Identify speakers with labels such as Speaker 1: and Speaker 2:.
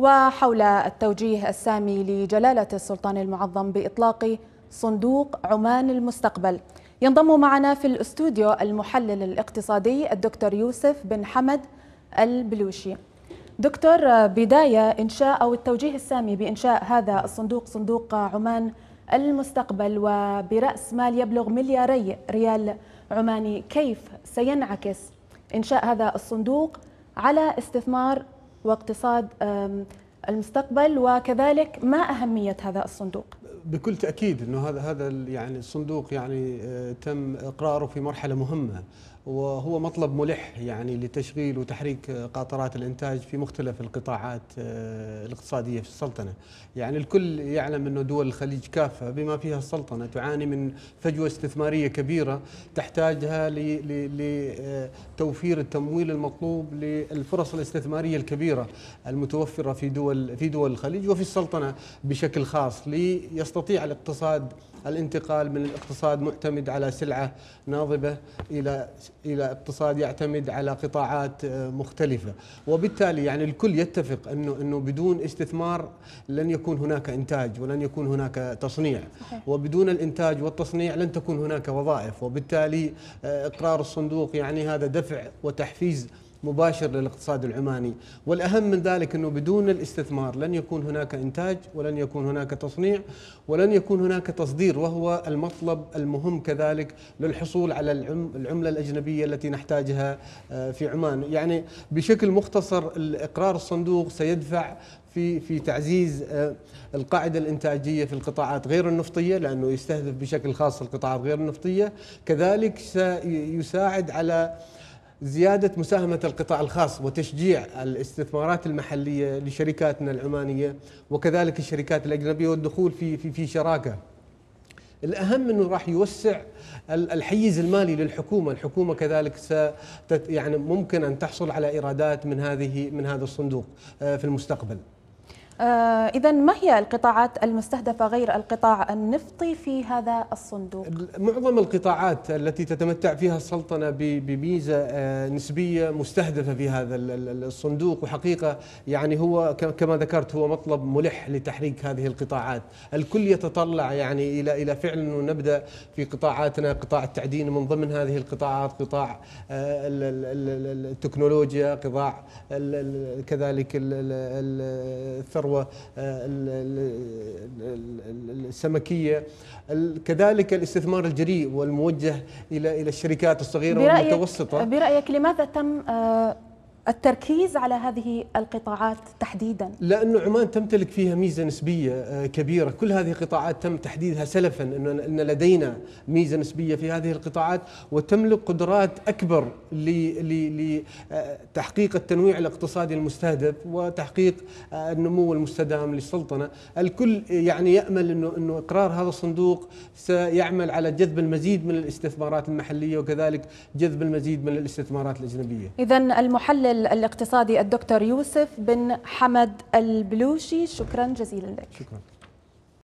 Speaker 1: وحول التوجيه السامي لجلالة السلطان المعظم بإطلاق صندوق عمان المستقبل ينضم معنا في الاستوديو المحلل الاقتصادي الدكتور يوسف بن حمد البلوشي دكتور بداية إنشاء أو التوجيه السامي بإنشاء هذا الصندوق صندوق عمان المستقبل وبرأس مال يبلغ ملياري ريال عماني كيف سينعكس إنشاء هذا الصندوق على استثمار واقتصاد المستقبل وكذلك ما أهمية هذا الصندوق؟
Speaker 2: بكل تأكيد أنه هذا هذا يعني الصندوق يعني آه، تم إقراره في مرحلة مهمة وهو مطلب ملح يعني لتشغيل وتحريك قاطرات الانتاج في مختلف القطاعات آه، الاقتصاديه في السلطنه، يعني الكل يعلم انه دول الخليج كافه بما فيها السلطنه تعاني من فجوه استثماريه كبيره تحتاجها لتوفير آه، التمويل المطلوب للفرص الاستثماريه الكبيره المتوفره في دول في دول الخليج وفي السلطنه بشكل خاص ليستطيع الاقتصاد الانتقال من الاقتصاد معتمد على سلعه ناضبه الى الى اقتصاد يعتمد على قطاعات آه، مختلفه وبالتالي يعني الكل يتفق انه انه بدون استثمار لن يكون هناك انتاج ولن يكون هناك تصنيع وبدون الانتاج والتصنيع لن تكون هناك وظائف وبالتالي آه، اقرار الصندوق يعني هذا دفع وتحفيز مباشر للاقتصاد العماني والأهم من ذلك أنه بدون الاستثمار لن يكون هناك إنتاج ولن يكون هناك تصنيع ولن يكون هناك تصدير وهو المطلب المهم كذلك للحصول على العملة الأجنبية التي نحتاجها آه، في عمان يعني بشكل مختصر إقرار الصندوق سيدفع في في تعزيز آه، القاعده الانتاجيه في القطاعات غير النفطيه لانه يستهدف بشكل خاص القطاعات غير النفطيه كذلك سيساعد على زيادة مساهمة القطاع الخاص وتشجيع الاستثمارات المحلية لشركاتنا العمانية وكذلك الشركات الأجنبية والدخول في في في شراكة. الأهم أنه راح يوسع الحيز المالي للحكومة، الحكومة كذلك ستت يعني ممكن أن تحصل على إيرادات من هذه من هذا الصندوق آه، في المستقبل.
Speaker 1: آه، إذا ما هي القطاعات المستهدفة غير القطاع النفطي في هذا الصندوق؟
Speaker 2: معظم القطاعات التي تتمتع فيها السلطنة بميزة آه، نسبية مستهدفة في هذا الصندوق وحقيقة يعني هو كما ذكرت هو مطلب ملح لتحريك هذه القطاعات، الكل يتطلع يعني إلى إلى فعل أنه نبدأ في قطاعاتنا قطاع التعدين من ضمن هذه القطاعات قطاع آه، التكنولوجيا، قطاع كذلك الثروة الثروه آه، السمكيه كذلك الاستثمار الجريء والموجه الى الى الشركات الصغيره برأيك والمتوسطه
Speaker 1: برايك لماذا تم آه، التركيز على هذه القطاعات تحديدا؟
Speaker 2: لأن عمان تمتلك فيها ميزة نسبية آه، كبيرة كل هذه القطاعات تم تحديدها سلفا أن لدينا ميزة نسبية في هذه القطاعات وتملك قدرات أكبر لتحقيق آه، التنويع الاقتصادي المستهدف وتحقيق آه، النمو المستدام للسلطنة الكل يعني يأمل أنه, إنه إقرار هذا الصندوق سيعمل على جذب المزيد من الاستثمارات المحلية وكذلك جذب المزيد من الاستثمارات الأجنبية
Speaker 1: إذا المحلل الاقتصادي الدكتور يوسف بن حمد البلوشي شكرا جزيلا لك
Speaker 2: شكرا